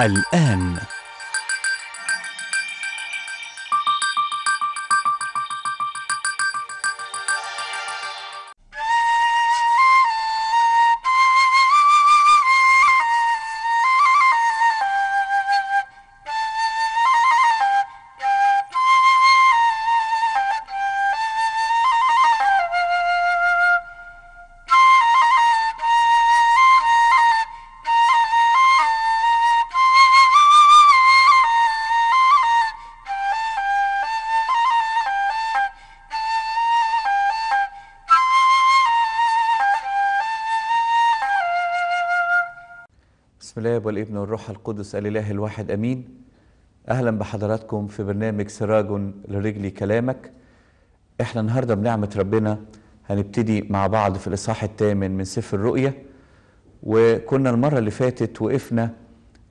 الآن بسم الله والابن والروح القدس الإله الواحد أمين أهلا بحضراتكم في برنامج سراج لرجلي كلامك احنا النهاردة بنعمة ربنا هنبتدي مع بعض في الإصحاح الثامن من سفر الرؤيا وكنا المرة اللي فاتت وقفنا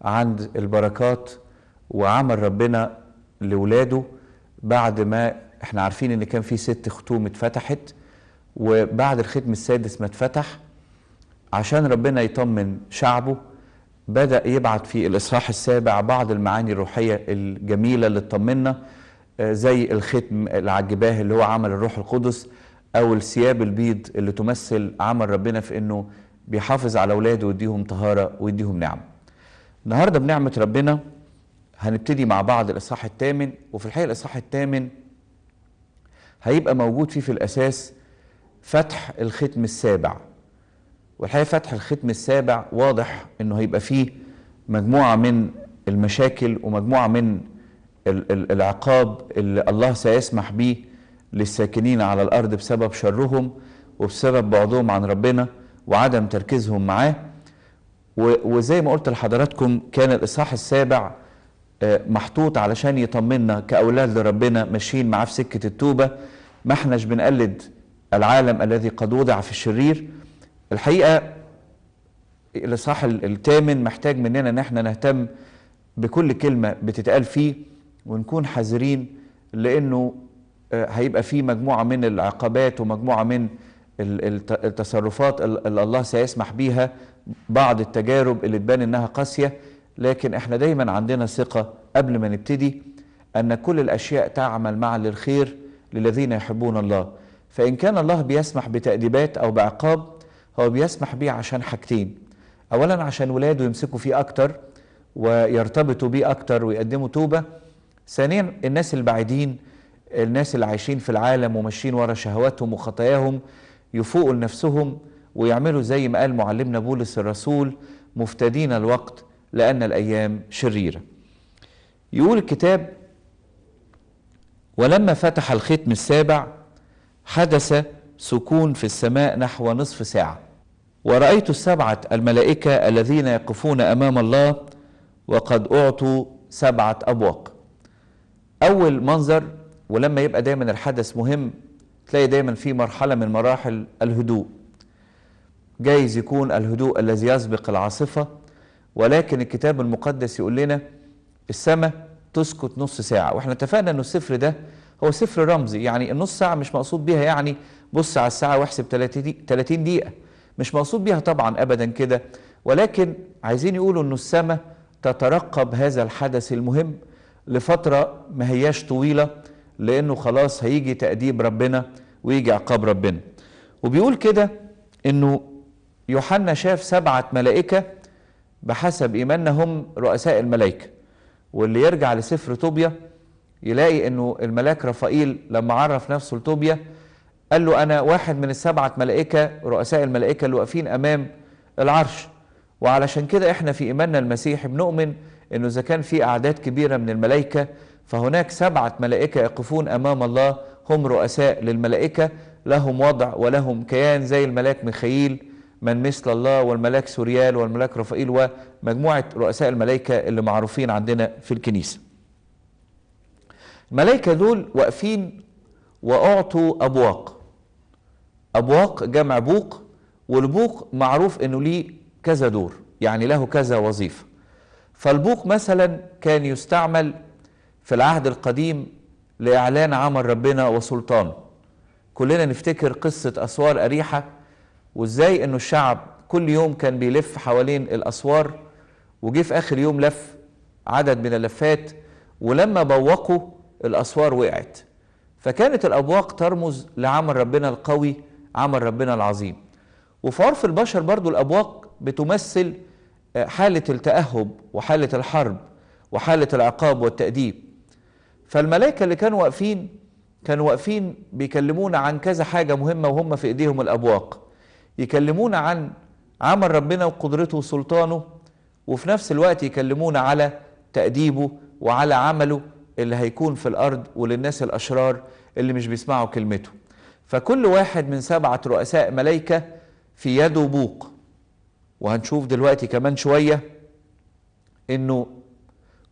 عند البركات وعمل ربنا لولاده بعد ما احنا عارفين ان كان في ست ختوم اتفتحت وبعد الختم السادس ما اتفتح عشان ربنا يطمن شعبه بدأ يبعت في الإصحاح السابع بعض المعاني الروحية الجميلة اللي تطمنا آه، زي الختم العجباه اللي هو عمل الروح القدس أو الثياب البيض اللي تمثل عمل ربنا في إنه بيحافظ على أولاده ويديهم طهارة ويديهم نعم النهاردة بنعمة ربنا هنبتدي مع بعض الإصحاح الثامن وفي الحقيقة الإصحاح الثامن هيبقى موجود فيه في الأساس فتح الختم السابع والحقيقه فتح الختم السابع واضح انه هيبقى فيه مجموعه من المشاكل ومجموعه من العقاب اللي الله سيسمح به للساكنين على الارض بسبب شرهم وبسبب بعدهم عن ربنا وعدم تركيزهم معاه وزي ما قلت لحضراتكم كان الاصحاح السابع آه، محطوط علشان يطمنا كاولاد لربنا ماشيين معاه في سكه التوبه ما احناش بنقلد العالم الذي قد وضع في الشرير الحقيقه الاصحاح الثامن محتاج مننا ان احنا نهتم بكل كلمه بتتقال فيه ونكون حذرين لانه آه، هيبقى فيه مجموعه من العقبات ومجموعه من التصرفات اللي الله سيسمح بيها بعض التجارب اللي تبان انها قاسيه لكن احنا دايما عندنا ثقه قبل ما نبتدي ان كل الاشياء تعمل معا للخير للذين يحبون الله فان كان الله بيسمح بتاديبات او بعقاب هو بيسمح بيه عشان حاجتين اولا عشان ولاده يمسكوا فيه اكتر ويرتبطوا بيه اكتر ويقدموا توبه ثانيا الناس البعيدين الناس اللي عايشين في العالم وماشيين ورا شهواتهم وخطاياهم يفوقوا لنفسهم ويعملوا زي ما قال معلمنا بولس الرسول مفتدين الوقت لأن الأيام شريرة يقول الكتاب ولما فتح الختم السابع حدث سكون في السماء نحو نصف ساعة ورأيت السبعة الملائكة الذين يقفون أمام الله وقد أعطوا سبعة أبواق أول منظر ولما يبقى دايما الحدث مهم تلاقي دايما في مرحلة من مراحل الهدوء جايز يكون الهدوء الذي يسبق العاصفة ولكن الكتاب المقدس يقول لنا السماء تسكت نص ساعة واحنا اتفقنا ان السفر ده هو سفر رمزي يعني النص ساعة مش مقصود بيها يعني بص على الساعة واحسب 30 دقيقة مش مقصود بيها طبعا أبدا كده ولكن عايزين يقولوا أنه السماء تترقب هذا الحدث المهم لفترة ما هياش طويلة لأنه خلاص هيجي تأديب ربنا ويجي عقاب ربنا وبيقول كده أنه يوحنا شاف سبعة ملائكة بحسب إيماننا هم رؤساء الملائكة واللي يرجع لسفر طوبيا يلاقي أنه الملاك رفائيل لما عرف نفسه لطوبيا قال له أنا واحد من السبعة ملائكة رؤساء الملائكة اللي واقفين أمام العرش وعلشان كده إحنا في إيماننا المسيحي بنؤمن إنه إذا كان في أعداد كبيرة من الملائكة فهناك سبعة ملائكة يقفون أمام الله هم رؤساء للملائكة لهم وضع ولهم كيان زي الملاك ميخائيل من مثل الله والملاك سوريال والملاك رفائيل ومجموعة رؤساء الملائكة اللي معروفين عندنا في الكنيسة الملائكة دول واقفين وأعطوا أبواق أبواق جمع بوق والبوق معروف أنه ليه كذا دور يعني له كذا وظيفة فالبوق مثلا كان يستعمل في العهد القديم لإعلان عمل ربنا وسلطانه كلنا نفتكر قصة أسوار أريحة وإزاي أنه الشعب كل يوم كان بيلف حوالين الأسوار وجه في آخر يوم لف عدد من اللفات ولما بوقوا الأسوار وقعت فكانت الأبواق ترمز لعمل ربنا القوي عمل ربنا العظيم وفي عرف البشر برضو الأبواق بتمثل آه، حالة التأهب وحالة الحرب وحالة العقاب والتأديب فالملائكة اللي كانوا واقفين كانوا واقفين بيكلمونا عن كذا حاجة مهمة وهم في إيديهم الأبواق يكلمونا عن عمل ربنا وقدرته وسلطانه وفي نفس الوقت يكلمونا على تأديبه وعلى عمله اللي هيكون في الأرض وللناس الأشرار اللي مش بيسمعوا كلمته فكل واحد من سبعة رؤساء ملائكة في يده بوق وهنشوف دلوقتي كمان شوية انه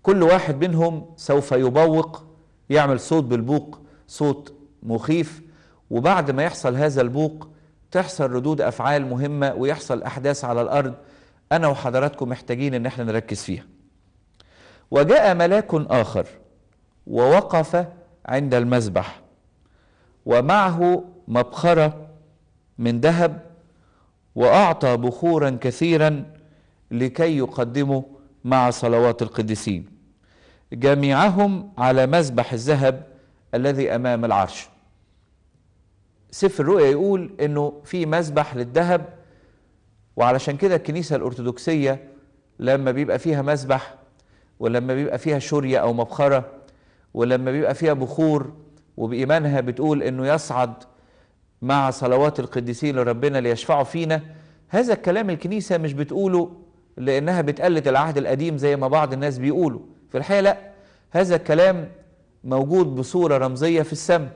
كل واحد منهم سوف يبوق يعمل صوت بالبوق صوت مخيف وبعد ما يحصل هذا البوق تحصل ردود افعال مهمه ويحصل احداث على الارض انا وحضراتكم محتاجين ان احنا نركز فيها وجاء ملاك اخر ووقف عند المذبح ومعه مبخرة من ذهب وأعطى بخورا كثيرا لكي يقدموا مع صلوات القديسين جميعهم على مذبح الذهب الذي أمام العرش سفر الرؤيا يقول انه في مذبح للذهب وعلشان كده الكنيسه الارثوذكسيه لما بيبقى فيها مذبح ولما بيبقى فيها شرية او مبخره ولما بيبقى فيها بخور وبإيمانها بتقول أنه يصعد مع صلوات القديسين لربنا ليشفعوا فينا هذا الكلام الكنيسة مش بتقوله لأنها بتقلد العهد القديم زي ما بعض الناس بيقولوا في الحقيقة لا هذا الكلام موجود بصورة رمزية في السماء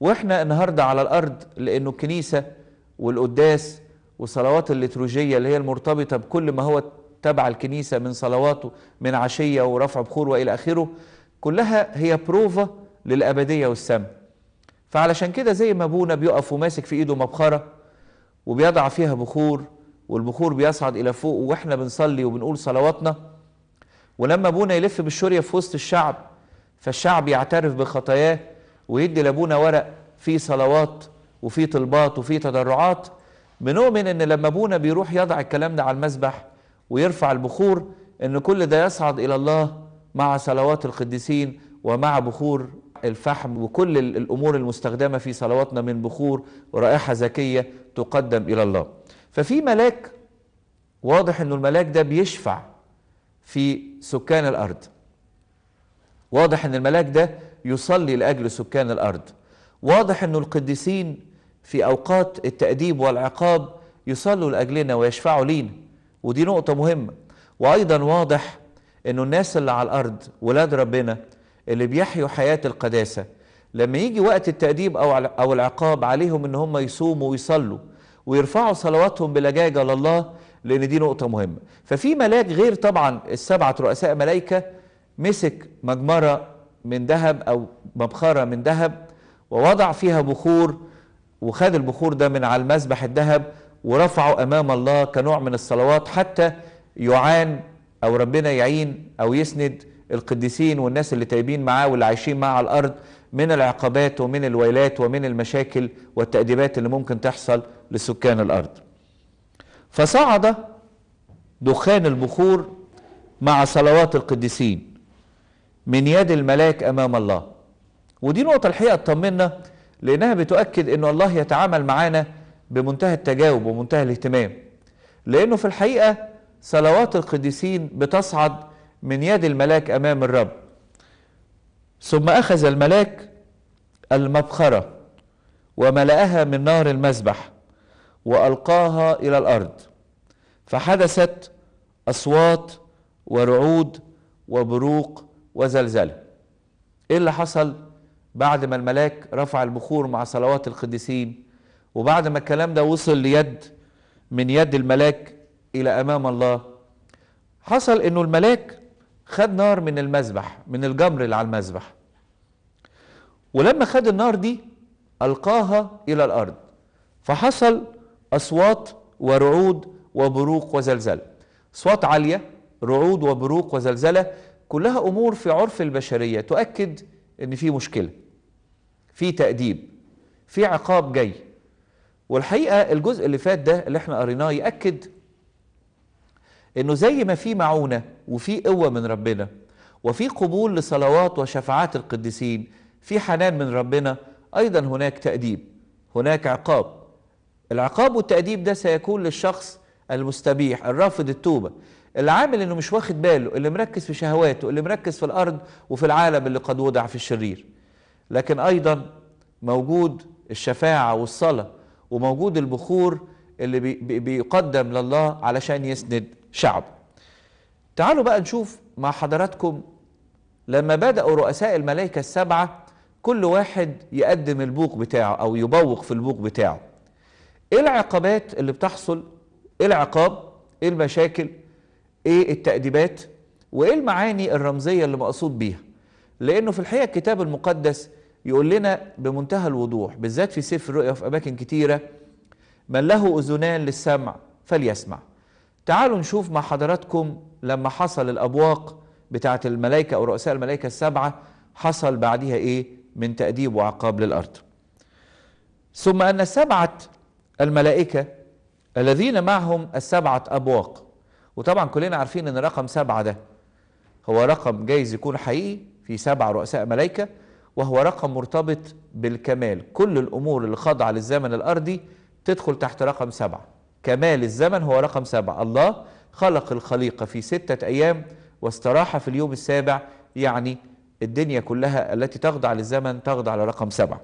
واحنا النهاردة على الأرض لأنه الكنيسة والقداس وصلوات الليتروجية اللي هي المرتبطة بكل ما هو تبع الكنيسة من صلواته من عشية ورفع بخور وإلى آخره كلها هي بروفا للأبدية والسماء فعلشان كده زي ما أبونا بيقف وماسك في إيده مبخرة وبيضع فيها بخور والبخور بيصعد إلى فوق وإحنا بنصلي وبنقول صلواتنا ولما أبونا يلف بالشورية في وسط الشعب فالشعب يعترف بخطاياه ويدي لأبونا ورق فيه صلوات وفي طلبات وفي تضرعات بنؤمن ان لما ابونا بيروح يضع الكلام ده على المسبح ويرفع البخور ان كل ده يصعد الى الله مع صلوات القديسين ومع بخور الفحم وكل الأمور المستخدمة في صلواتنا من بخور ورائحة زكية تقدم إلى الله ففي ملاك واضح أنه الملاك ده بيشفع في سكان الأرض واضح أن الملاك ده يصلي لأجل سكان الأرض واضح أن القديسين في أوقات التأديب والعقاب يصلوا لأجلنا ويشفعوا لينا ودي نقطة مهمة وأيضا واضح أنه الناس اللي على الأرض ولاد ربنا اللي بيحيوا حياة القداسة لما يجي وقت التأديب أو أو العقاب عليهم إن هم يصوموا ويصلوا ويرفعوا صلواتهم بلجاجة لله لأن دي نقطة مهمة ففي ملاك غير طبعا السبعة رؤساء ملائكة مسك مجمرة من ذهب أو مبخرة من ذهب ووضع فيها بخور وخد البخور ده من على المسبح الذهب ورفعه أمام الله كنوع من الصلوات حتى يعان أو ربنا يعين أو يسند القديسين والناس اللي تايبين معاه واللي عايشين معاه على الارض من العقبات ومن الويلات ومن المشاكل والتأديبات اللي ممكن تحصل لسكان الارض. فصعد دخان البخور مع صلوات القديسين من يد الملاك امام الله. ودي نقطة الحقيقة تطمنا لانها بتؤكد ان الله يتعامل معانا بمنتهى التجاوب ومنتهى الاهتمام. لانه في الحقيقة صلوات القديسين بتصعد من يد الملاك أمام الرب ثم أخذ الملاك المبخرة وملأها من نار المذبح وألقاها إلى الأرض فحدثت أصوات ورعود وبروق وزلزلة إيه اللي حصل بعد ما الملاك رفع البخور مع صلوات القديسين وبعد ما الكلام ده وصل ليد من يد الملاك إلى أمام الله حصل إنه الملاك خد نار من المذبح من الجمر اللي على المذبح ولما خد النار دي ألقاها إلى الأرض فحصل أصوات ورعود وبروق وزلزلة أصوات عالية رعود وبروق وزلزلة كلها أمور في عرف البشرية تؤكد أن في مشكلة في تأديب في عقاب جاي والحقيقة الجزء اللي فات ده اللي احنا قريناه يأكد انه زي ما في معونه وفي قوه من ربنا وفي قبول لصلوات وشفاعات القديسين في حنان من ربنا ايضا هناك تاديب هناك عقاب العقاب والتاديب ده سيكون للشخص المستبيح الرافض التوبه العامل انه مش واخد باله اللي مركز في شهواته اللي مركز في الارض وفي العالم اللي قد وضع في الشرير لكن ايضا موجود الشفاعه والصلاه وموجود البخور اللي بي بيقدم لله علشان يسند شعبه تعالوا بقى نشوف مع حضراتكم لما بدأوا رؤساء الملائكة السبعة كل واحد يقدم البوق بتاعه أو يبوق في البوق بتاعه إيه العقبات اللي بتحصل إيه العقاب إيه المشاكل إيه التأديبات وإيه المعاني الرمزية اللي مقصود بيها لأنه في الحقيقة الكتاب المقدس يقول لنا بمنتهى الوضوح بالذات في سفر الرؤيا في أماكن كتيرة من له أذنان للسمع فليسمع تعالوا نشوف مع حضراتكم لما حصل الأبواق بتاعة الملائكة أو رؤساء الملائكة السبعة حصل بعدها إيه من تأديب وعقاب للأرض ثم أن سبعة الملائكة الذين معهم السبعة أبواق وطبعا كلنا عارفين أن رقم سبعة ده هو رقم جايز يكون حقيقي في سبع رؤساء ملائكة وهو رقم مرتبط بالكمال كل الأمور اللي خاضعة للزمن الأرضي تدخل تحت رقم سبعة كمال الزمن هو رقم سبعة الله خلق الخليقة في ستة أيام واستراح في اليوم السابع يعني الدنيا كلها التي تخضع للزمن تخضع لرقم سبعة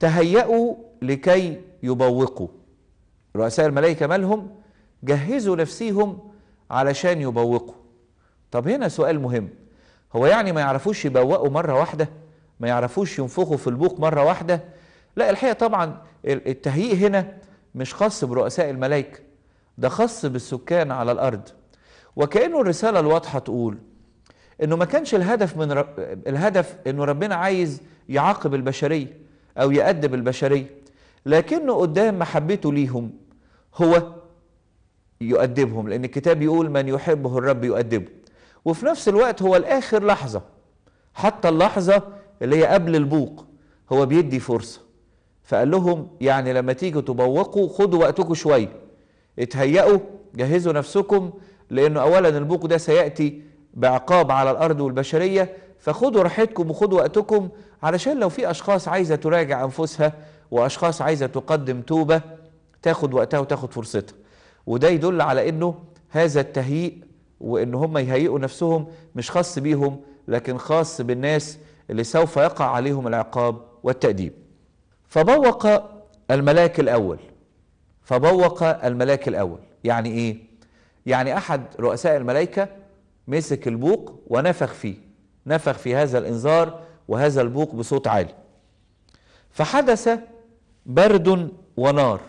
تهيأوا لكي يبوقوا رؤساء الملائكة مالهم جهزوا نفسيهم علشان يبوقوا طب هنا سؤال مهم هو يعني ما يعرفوش يبوقوا مرة واحدة ما يعرفوش ينفخوا في البوق مرة واحدة لا الحقيقة طبعا التهيئ هنا مش خاص برؤساء الملائكة ده خاص بالسكان على الأرض وكأنه الرسالة الواضحة تقول انه ما كانش الهدف من رب الهدف انه ربنا عايز يعاقب البشريه او يأدب البشريه لكنه قدام محبته ليهم هو يؤدبهم لان الكتاب يقول من يحبه الرب يؤدبه وفي نفس الوقت هو الاخر لحظه حتى اللحظه اللي هي قبل البوق هو بيدي فرصه فقال لهم يعني لما تيجوا تبوقوا خدوا وقتكم شويه اتهيئوا جهزوا نفسكم لانه اولا البوق ده سياتي بعقاب على الارض والبشريه فخدوا راحتكم وخدوا وقتكم علشان لو في اشخاص عايزه تراجع انفسها واشخاص عايزه تقدم توبه تاخد وقتها وتاخد فرصتها وده يدل على انه هذا التهيئ وان هم يهيئوا نفسهم مش خاص بيهم لكن خاص بالناس اللي سوف يقع عليهم العقاب والتأديب فبوق الملاك الأول فبوق الملاك الأول يعني إيه؟ يعني أحد رؤساء الملائكة مسك البوق ونفخ فيه نفخ في هذا الإنذار وهذا البوق بصوت عالي فحدث برد ونار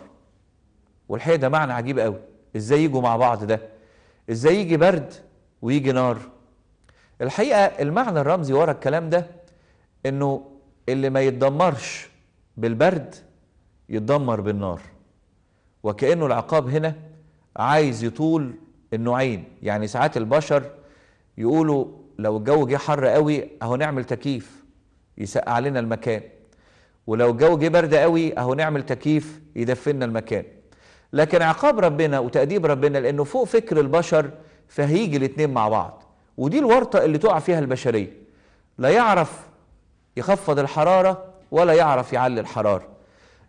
والحقيقة ده معنى عجيب قوي إزاي يجوا مع بعض ده إزاي يجي برد ويجي نار الحقيقة المعنى الرمزي ورا الكلام ده إنه اللي ما يتدمرش بالبرد يتدمر بالنار وكأنه العقاب هنا عايز يطول النوعين يعني ساعات البشر يقولوا لو الجو جه حر قوي اهو نعمل تكييف يسقع لنا المكان ولو الجو جه برد قوي اهو نعمل تكييف يدفنا المكان لكن عقاب ربنا وتأديب ربنا لأنه فوق فكر البشر فهيجي الاثنين مع بعض ودي الورطة اللي تقع فيها البشرية لا يعرف يخفض الحرارة ولا يعرف يعلي الحرارة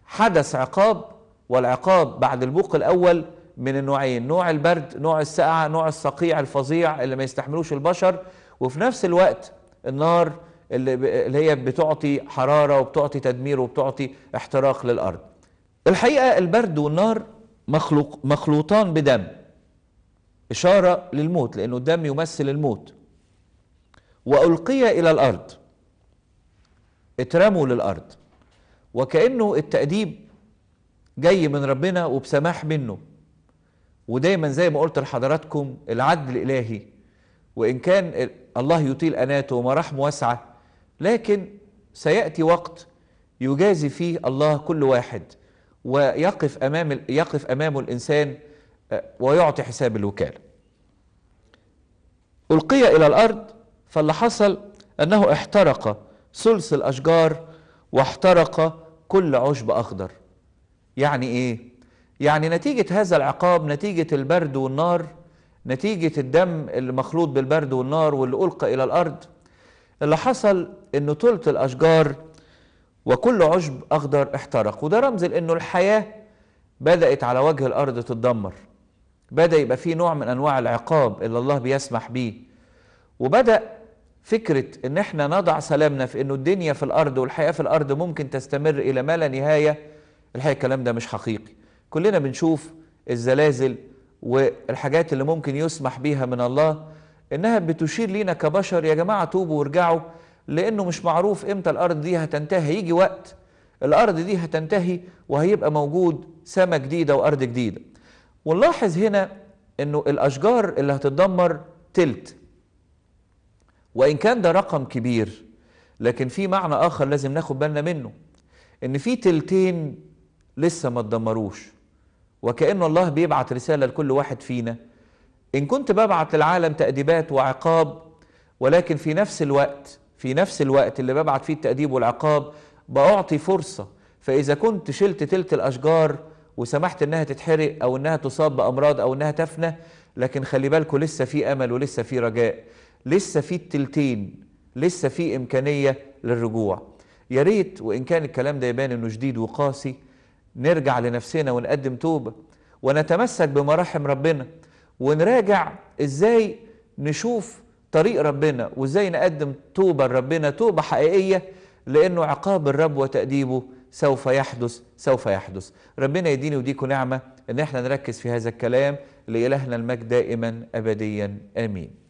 حدث عقاب والعقاب بعد البوق الأول من النوعين نوع البرد نوع السقعة نوع الصقيع الفظيع اللي ما يستحملوش البشر وفي نفس الوقت النار اللي هي بتعطي حرارة وبتعطي تدمير وبتعطي احتراق للأرض الحقيقة البرد والنار مخلوق مخلوطان بدم إشارة للموت لأنه الدم يمثل الموت وألقي إلى الأرض اترموا للأرض وكأنه التأديب جاي من ربنا وبسماح منه ودايما زي ما قلت لحضراتكم العدل الإلهي وإن كان الله يطيل أناته ومراحمه واسعة لكن سيأتي وقت يجازي فيه الله كل واحد ويقف أمام يقف أمامه الإنسان آه، ويعطي حساب الوكالة ألقي إلى الأرض فاللي حصل أنه احترق ثلث الأشجار واحترق كل عشب أخضر يعني إيه؟ يعني نتيجة هذا العقاب نتيجة البرد والنار نتيجة الدم اللي مخلوط بالبرد والنار واللي ألقى إلى الأرض اللي حصل إنه ثلث الأشجار وكل عشب أخضر احترق وده رمز لأنه الحياة بدأت على وجه الأرض تتدمر بدأ يبقى في نوع من أنواع العقاب اللي الله بيسمح بيه وبدأ فكرة ان احنا نضع سلامنا في انه الدنيا في الارض والحياة في الارض ممكن تستمر الى ما لا نهاية الحقيقة الكلام ده مش حقيقي كلنا بنشوف الزلازل والحاجات اللي ممكن يسمح بيها من الله انها بتشير لينا كبشر يا جماعة توبوا وارجعوا لانه مش معروف امتى الارض دي هتنتهي هيجي وقت الارض دي هتنتهي وهيبقى موجود سماء جديدة وارض جديدة ونلاحظ هنا انه الاشجار اللي هتتدمر تلت وإن كان ده رقم كبير لكن في معنى آخر لازم ناخد بالنا منه إن في تلتين لسه ما اتدمروش وكأن الله بيبعت رسالة لكل واحد فينا إن كنت ببعت للعالم تأديبات وعقاب ولكن في نفس الوقت في نفس الوقت اللي ببعت فيه التأديب والعقاب بأعطي فرصة فإذا كنت شلت تلت الأشجار وسمحت إنها تتحرق أو إنها تصاب بأمراض أو إنها تفنى لكن خلي بالكم لسه في أمل ولسه في رجاء لسه في التلتين لسه في إمكانية للرجوع يا ريت وإن كان الكلام ده يبان إنه شديد وقاسي نرجع لنفسنا ونقدم توبة ونتمسك بمراحم ربنا ونراجع إزاي نشوف طريق ربنا وإزاي نقدم توبة لربنا توبة حقيقية لأنه عقاب الرب وتأديبه سوف يحدث سوف يحدث ربنا يديني وديكم نعمة ان احنا نركز في هذا الكلام لإلهنا المجد دائما أبديا آمين